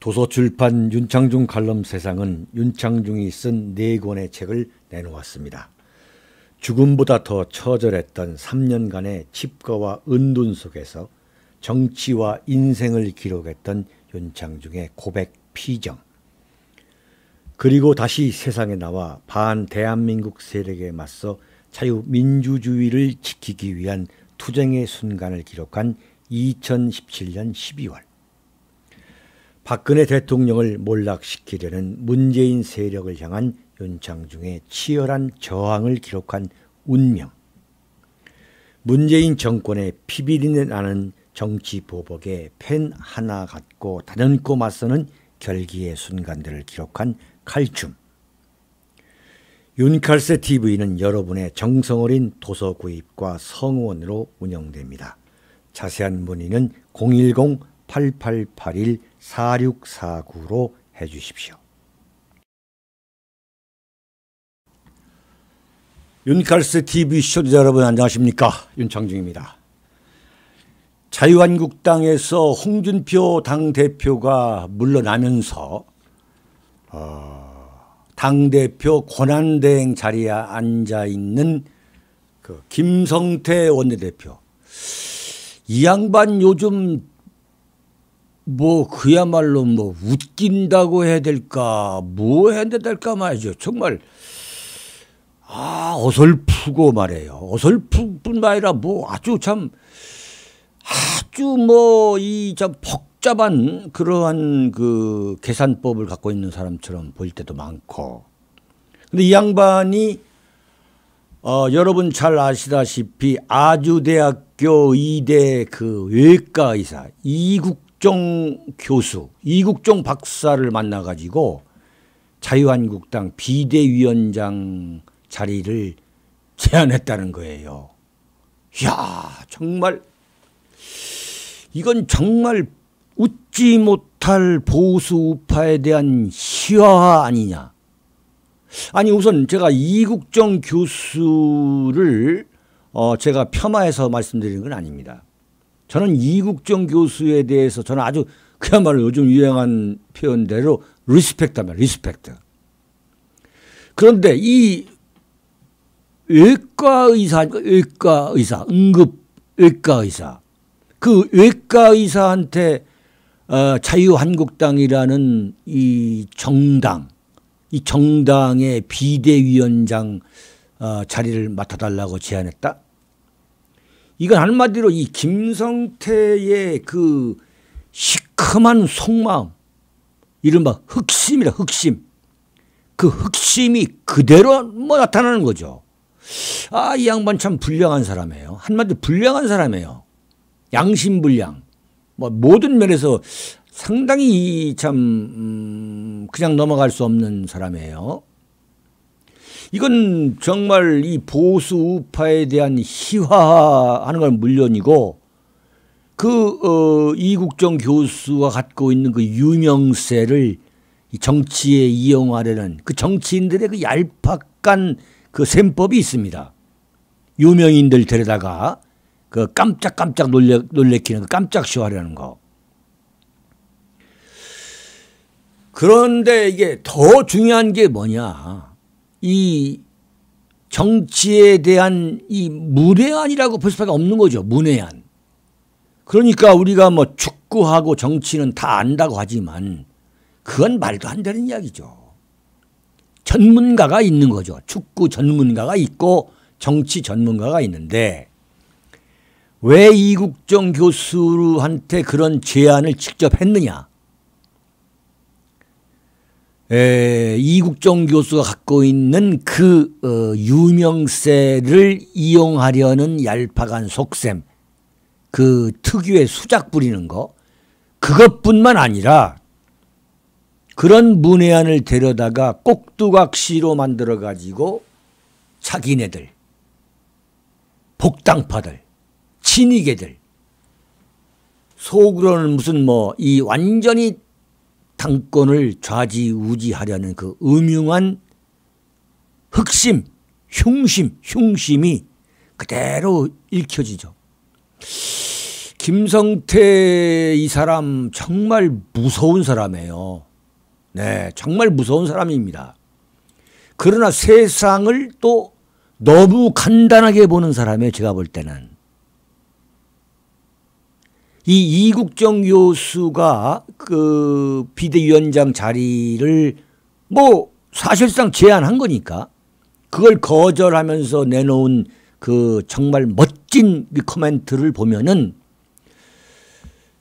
도서출판 윤창중 칼럼 세상은 윤창중이 쓴 네 권의 책을 내놓았습니다. 죽음보다 더 처절했던 3년간의 칩거와 은둔 속에서 정치와 인생을 기록했던 윤창중의 고백 피정. 그리고 다시 세상에 나와 반 대한민국 세력에 맞서 자유민주주의를 지키기 위한 투쟁의 순간을 기록한 2017년 12월. 박근혜 대통령을 몰락시키려는 문재인 세력을 향한 윤창중의 치열한 저항을 기록한 운명. 문재인 정권의 피비린내 나는 정치 보복에 펜 하나 갖고 단연코 맞서는 결기의 순간들을 기록한 칼춤. 윤칼세 TV는 여러분의 정성어린 도서 구입과 성원으로 운영됩니다. 자세한 문의는 010 8881-4649로 해주십시오. 윤칼스 TV 시청자 여러분 안녕하십니까 윤창중입니다. 자유한국당에서 홍준표 당 대표가 물러나면서 어, 당 대표 권한대행 자리에 앉아 있는 그 김성태 원내대표 이 양반 요즘 뭐 그야말로 뭐 웃긴다고 해야 될까 뭐 해야 될까 말이죠. 정말 아 어설프고 말해요. 어설프뿐만 아니라 뭐 아주 참 아주 뭐 이 참 복잡한 그러한 그 계산법을 갖고 있는 사람처럼 보일 때도 많고 근데 이 양반이 어, 여러분 잘 아시다시피 아주대학교 이대 그 외과 의사 이국 이국종 교수, 이국종 박사를 만나가지고 자유한국당 비대위원장 자리를 제안했다는 거예요. 야 정말 이건 정말 웃지 못할 보수 우파에 대한 시화 아니냐. 아니 우선 제가 이국정 교수를 어 제가 폄하해서 말씀드리는 건 아닙니다. 저는 이국정 교수에 대해서 저는 아주 그야말로 요즘 유행한 표현대로 리스펙트하면 리스펙트. 그런데 이 외과 의사, 외과 의사, 응급 외과 의사. 그 외과 의사한테 어, 자유한국당이라는 이 정당, 이 정당의 비대위원장 어, 자리를 맡아달라고 제안했다? 이건 한마디로 이 김성태의 그 시큼한 속마음, 이른바 흑심이라 흑심. 그 흑심이 그대로 뭐 나타나는 거죠. 아, 이 양반 참 불량한 사람이에요. 한마디로 불량한 사람이에요. 양심불량. 뭐 모든 면에서 상당히 참 음, 그냥 넘어갈 수 없는 사람이에요. 이건 정말 이 보수 우파에 대한 희화하는 건 물론이고 그 어, 이국정 교수가 갖고 있는 그 유명세를 정치에 이용하려는 그 정치인들의 그 얄팍한 그 셈법이 있습니다. 유명인들 데려다가 그 깜짝깜짝 놀래, 놀래키는 그 깜짝쇼 하려는 거. 그런데 이게 더 중요한 게 뭐냐. 이 정치에 대한 이 문외한이라고 볼 수밖에 없는 거죠. 문외한. 그러니까 우리가 뭐 축구하고 정치는 다 안다고 하지만 그건 말도 안 되는 이야기죠. 전문가가 있는 거죠. 축구 전문가가 있고 정치 전문가가 있는데 왜 이국정 교수한테 그런 제안을 직접 했느냐? 에, 이국종 교수가 갖고 있는 그 어, 유명세를 이용하려는 얄팍한 속셈, 그 특유의 수작 부리는 거, 그것뿐만 아니라 그런 문외한을 데려다가 꼭두각시로 만들어 가지고 자기네들 복당파들 친이계들 속으로는 무슨 뭐 이 완전히 당권을 좌지우지하려는 그 음흉한 흑심, 흉심, 흉심이 그대로 읽혀지죠. 김성태 이 사람 정말 무서운 사람이에요. 네, 정말 무서운 사람입니다. 그러나 세상을 또 너무 간단하게 보는 사람이에요. 제가 볼 때는. 이 이국정 교수가 그 비대위원장 자리를 뭐 사실상 제안한 거니까 그걸 거절하면서 내놓은 그 정말 멋진 코멘트를 보면은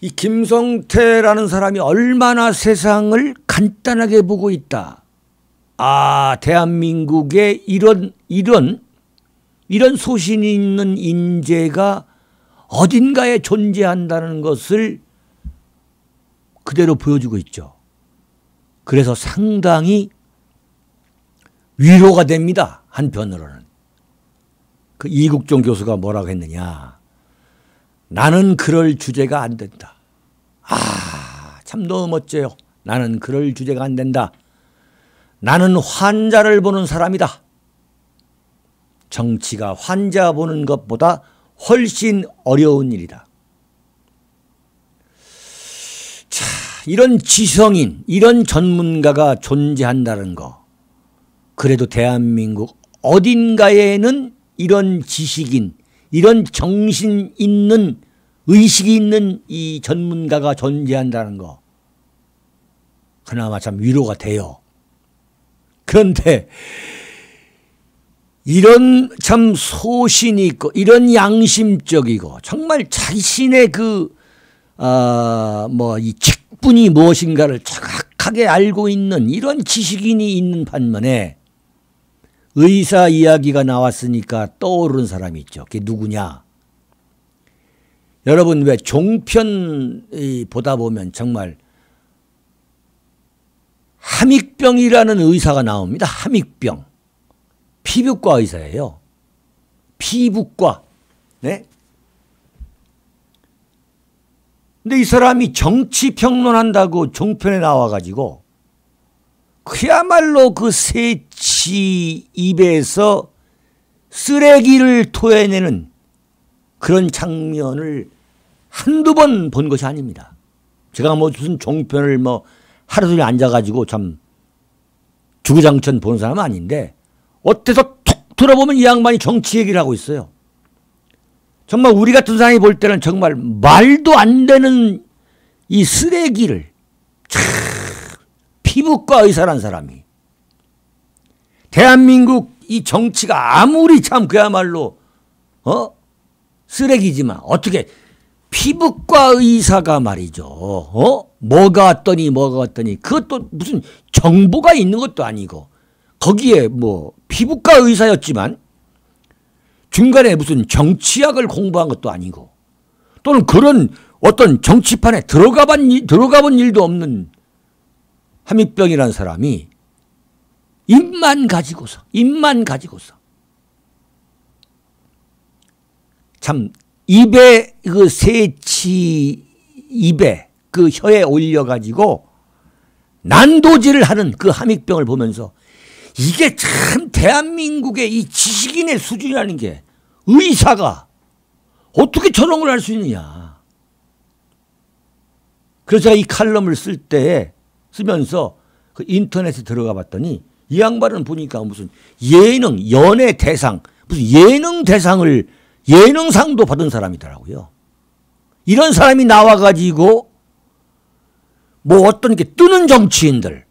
이 김성태라는 사람이 얼마나 세상을 간단하게 보고 있다. 아, 대한민국에 이런, 이런, 이런 소신 이 있는 인재가 어딘가에 존재한다는 것을 그대로 보여주고 있죠. 그래서 상당히 위로가 됩니다. 한편으로는. 그 이국종 교수가 뭐라고 했느냐. 나는 그럴 주제가 안 된다. 아, 참 너무 멋져요. 나는 그럴 주제가 안 된다. 나는 환자를 보는 사람이다. 정치가 환자 보는 것보다 훨씬 어려운 일이다. 자, 이런 지성인, 이런 전문가가 존재한다는 거. 그래도 대한민국 어딘가에는 이런 지식인, 이런 정신 있는, 의식이 있는 이 전문가가 존재한다는 거. 그나마 참 위로가 돼요. 그런데 이런 참 소신이 있고 이런 양심적이고 정말 자신의 그아뭐이 직분이 무엇인가를 정확하게 알고 있는 이런 지식인이 있는 반면에 의사 이야기가 나왔으니까 떠오르는 사람이 있죠. 그게 누구냐? 여러분 왜 종편 보다 보면 정말 함익병이라는 의사가 나옵니다. 함익병. 피부과 의사예요. 피부과. 네? 근데 이 사람이 정치 평론한다고 종편에 나와가지고 그야말로 그 새치 입에서 쓰레기를 토해내는 그런 장면을 한두 번 본 것이 아닙니다. 제가 뭐 무슨 종편을 뭐 하루 종일 앉아가지고 참 주구장천 보는 사람은 아닌데 어째서툭 들어보면 이 양반이 정치 얘기를 하고 있어요. 정말 우리 같은 사람이 볼 때는 정말 말도 안 되는 이 쓰레기를 참 피부과 의사란 사람이 대한민국 이 정치가 아무리 참 그야말로 어 쓰레기지만 어떻게 피부과 의사가 말이죠. 어? 뭐가 왔더니 뭐가 왔더니 그것도 무슨 정보가 있는 것도 아니고 거기에 뭐 피부과 의사였지만 중간에 무슨 정치학을 공부한 것도 아니고 또는 그런 어떤 정치판에 들어가 본, 들어가 본 일도 없는 함익병이라는 사람이 입만 가지고서, 입만 가지고서 참 입에 그 새치 입에 그 혀에 올려가지고 난도질을 하는 그 함익병을 보면서 이게 참 대한민국의 이 지식인의 수준이라는 게 의사가 어떻게 저런 걸 할 수 있느냐. 그래서 이 칼럼을 쓸때 쓰면서 그 인터넷에 들어가 봤더니 이 양반은 보니까 무슨 예능, 연예 대상, 무슨 예능 대상을 예능상도 받은 사람이더라고요. 이런 사람이 나와가지고 뭐 어떤 게 뜨는 정치인들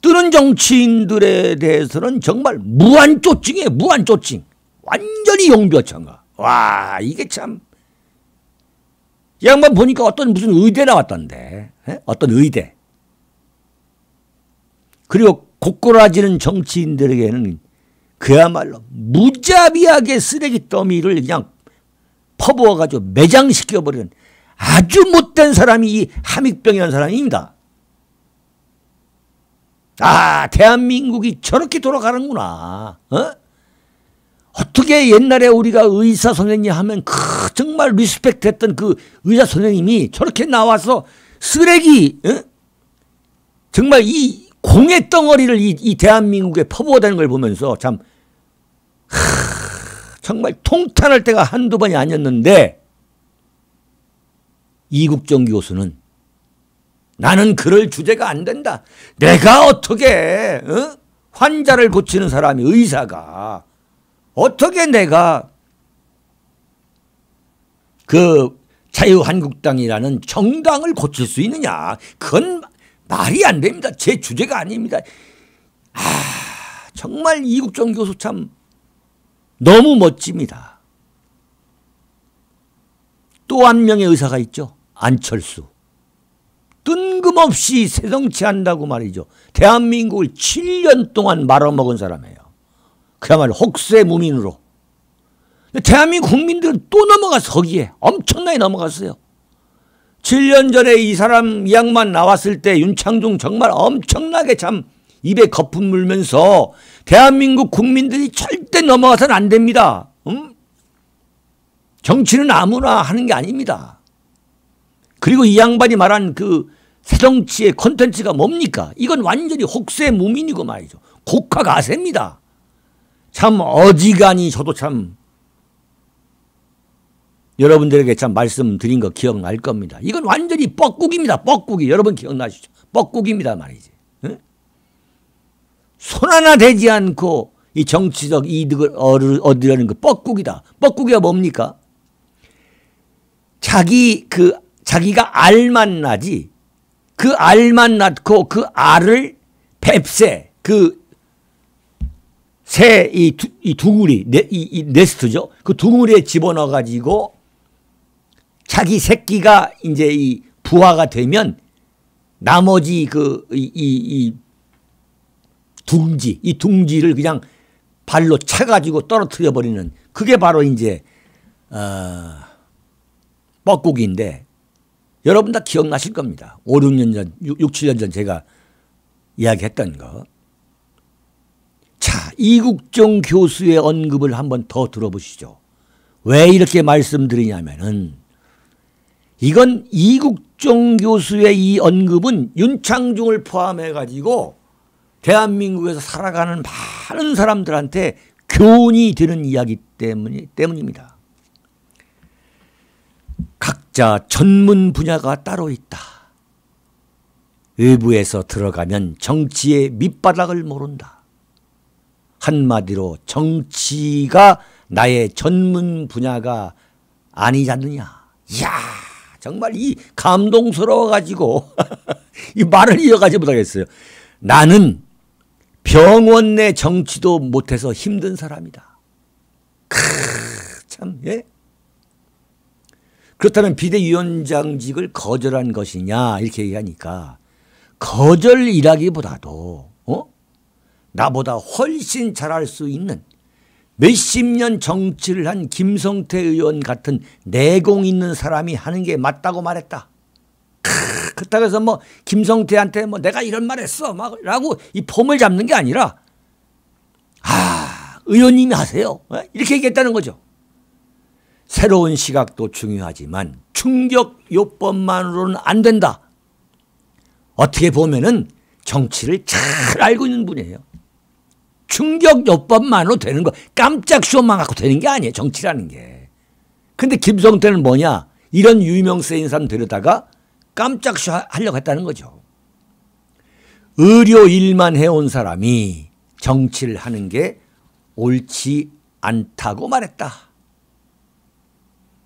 뜨는 정치인들에 대해서는 정말 무한쪼증이에요. 무한쪼증. 완전히 용비어가와 이게 참. 양반 보니까 어떤 무슨 의대 나왔던데. 에? 예? 어떤 의대. 그리고 고꾸라지는 정치인들에게는 그야말로 무자비하게 쓰레기 더미를 그냥 퍼부어가지고 매장시켜버리는 아주 못된 사람이 이 함익병이라는 사람입니다. 아, 대한민국이 저렇게 돌아가는구나. 어? 어떻게 옛날에 우리가 의사 선생님 하면 그 정말 리스펙트 했던 그 의사 선생님이 저렇게 나와서 쓰레기, 어? 정말 이 공의 덩어리를 이, 이 대한민국에 퍼부어다는 걸 보면서 참, 하, 정말 통탄할 때가 한두 번이 아니었는데, 이국정 교수는 나는 그럴 주제가 안 된다. 내가 어떻게 어? 환자를 고치는 사람이 의사가 어떻게 내가 그 자유한국당이라는 정당을 고칠 수 있느냐. 그건 말이 안 됩니다. 제 주제가 아닙니다. 아 정말 이국정 교수 참 너무 멋집니다. 또 한 명의 의사가 있죠. 안철수. 뜬금없이 새정치한다고 말이죠. 대한민국을 7년 동안 말아먹은 사람이에요. 그야말로 혹세 무민으로. 대한민국 국민들은 또 넘어가서 거기에 엄청나게 넘어갔어요. 7년 전에 이 사람 이 양만 나왔을 때 윤창중 정말 엄청나게 참 입에 거품 물면서 대한민국 국민들이 절대 넘어가서는 안 됩니다. 음? 정치는 아무나 하는 게 아닙니다. 그리고 이 양반이 말한 그 새정치의 컨텐츠가 뭡니까? 이건 완전히 혹세 무민이고 말이죠. 국화가세입니다참 어지간히 저도 참 여러분들에게 참 말씀드린 거 기억날 겁니다. 이건 완전히 뻐꾸기입니다. 뻐꾸기. 여러분 기억나시죠? 뻐꾸기입니다 말이지. 응? 손 하나 대지 않고 이 정치적 이득을 얻으려는 그 뻐꾸기다. 뻐꾸기가 뭡니까? 자기 그 자기가 알만 나지 그 알만 낳고 그 알을 뱁새 그 새이이 두구리 네, 이, 이 네스트죠. 그 두구리에 집어넣어 가지고 자기 새끼가 이제 이 부화가 되면 나머지 그이이 둥지 이 둥지를 그냥 발로 차 가지고 떨어뜨려 버리는 그게 바로 이제 어 뻐꾸기인데 여러분 다 기억나실 겁니다. 5, 6년 전, 6, 7년 전 제가 이야기했던 거. 자, 이국종 교수의 언급을 한번 더 들어보시죠. 왜 이렇게 말씀드리냐면은 이건 이국종 교수의 이 언급은 윤창중을 포함해 가지고 대한민국에서 살아가는 많은 사람들한테 교훈이 되는 이야기 때문이 때문입니다. 각자 전문 분야가 따로 있다. 외부에서 들어가면 정치의 밑바닥을 모른다. 한마디로 정치가 나의 전문 분야가 아니지 않느냐. 이야 정말 이 감동스러워가지고 이 말을 이어가지 못하겠어요. 나는 병원 내 정치도 못해서 힘든 사람이다. 크, 참, 예? 그렇다면 비대위원장직을 거절한 것이냐 이렇게 얘기하니까 거절이라기보다도 어? 나보다 훨씬 잘할 수 있는 몇십 년 정치를 한 김성태 의원 같은 내공 있는 사람이 하는 게 맞다고 말했다. 그렇다고 해서 뭐 김성태한테 뭐 내가 이런 말 했어 막 라고 이 폼을 잡는 게 아니라 아 의원님이 하세요. 예? 이렇게 얘기했다는 거죠. 새로운 시각도 중요하지만 충격 요법만으로는 안 된다. 어떻게 보면은 정치를 잘 알고 있는 분이에요. 충격 요법만으로 되는 거 깜짝 수만 갖고 되는 게 아니에요. 정치라는 게. 근데 김성태는 뭐냐? 이런 유명세인 사람 데려다가 깜짝 쇼 하려고 했다는 거죠. 의료 일만 해온 사람이 정치를 하는 게 옳지 않다고 말했다.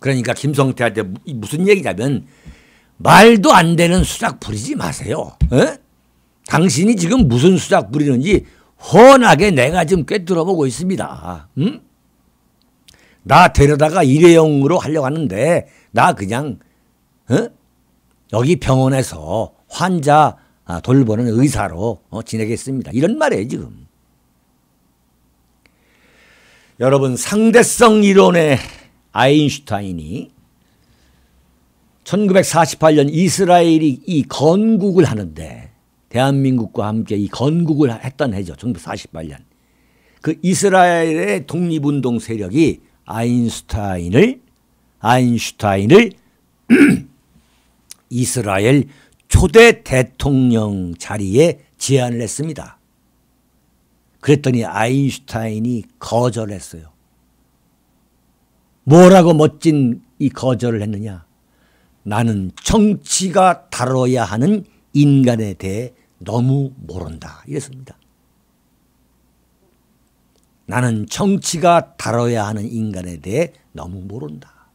그러니까 김성태한테 무슨 얘기냐면 말도 안 되는 수작 부리지 마세요. 에? 어? 당신이 지금 무슨 수작 부리는지 훤하게 내가 지금 꿰뚫어보고 있습니다. 응? 음? 나 데려다가 일회용으로 하려고 하는데 나 그냥 어? 여기 병원에서 환자 아, 돌보는 의사로 어, 지내겠습니다. 이런 말이에요 지금. 여러분 상대성 이론에 아인슈타인이 1948년 이스라엘이 이 건국을 하는데 대한민국과 함께 이 건국을 했던 해죠. 1948년. 그 이스라엘의 독립운동 세력이 아인슈타인을 아인슈타인을 이스라엘 초대 대통령 자리에 제안을 했습니다. 그랬더니 아인슈타인이 거절했어요. 뭐라고 멋진 이 거절을 했느냐. 나는 정치가 다뤄야 하는 인간에 대해 너무 모른다. 이랬습니다. 나는 정치가 다뤄야 하는 인간에 대해 너무 모른다.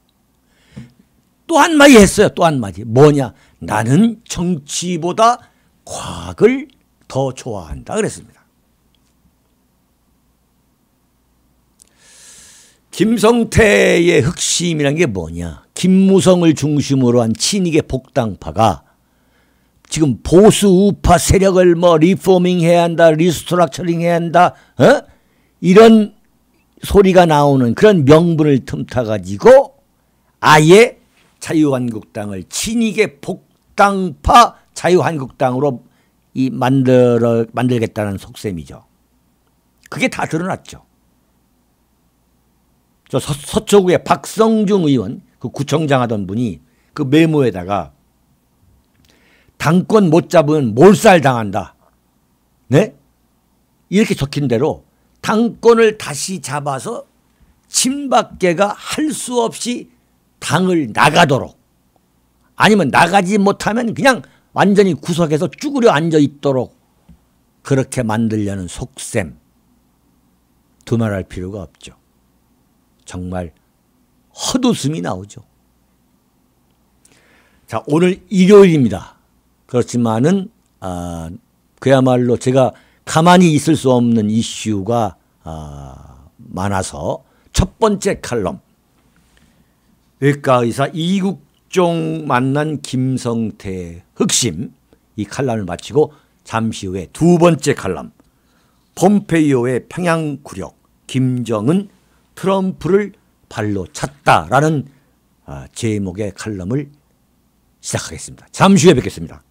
또 한마디 했어요. 또 한마디. 뭐냐. 나는 정치보다 과학을 더 좋아한다. 그랬습니다. 김성태의 흑심이란 게 뭐냐? 김무성을 중심으로 한 친익의 복당파가 지금 보수 우파 세력을 뭐 리포밍 해야 한다, 리스트럭처링 해야 한다, 어? 이런 소리가 나오는 그런 명분을 틈타 가지고 아예 자유한국당을 친익의 복당파 자유한국당으로 이 만들어 만들겠다는 속셈이죠. 그게 다 드러났죠. 저 서, 초구의 박성중 의원 그 구청장 하던 분이 그 메모에다가 당권 못잡으면 몰살 당한다. 네? 이렇게 적힌 대로 당권을 다시 잡아서 친박계가 할 수 없이 당을 나가도록 아니면 나가지 못하면 그냥 완전히 구석에서 쭈그려 앉아 있도록 그렇게 만들려는 속셈 두말할 필요가 없죠. 정말 헛웃음이 나오죠. 자, 오늘 일요일입니다. 그렇지만은, 아, 그야말로 제가 가만히 있을 수 없는 이슈가 아, 많아서 첫 번째 칼럼. 외과 의사 이국종 만난 김성태 흑심 이 칼럼을 마치고 잠시 후에 두 번째 칼럼 폼페이오의 평양 구력 김정은 트럼프를 발로 찼다라는 아, 제목의 칼럼을 시작하겠습니다. 잠시 후에 뵙겠습니다.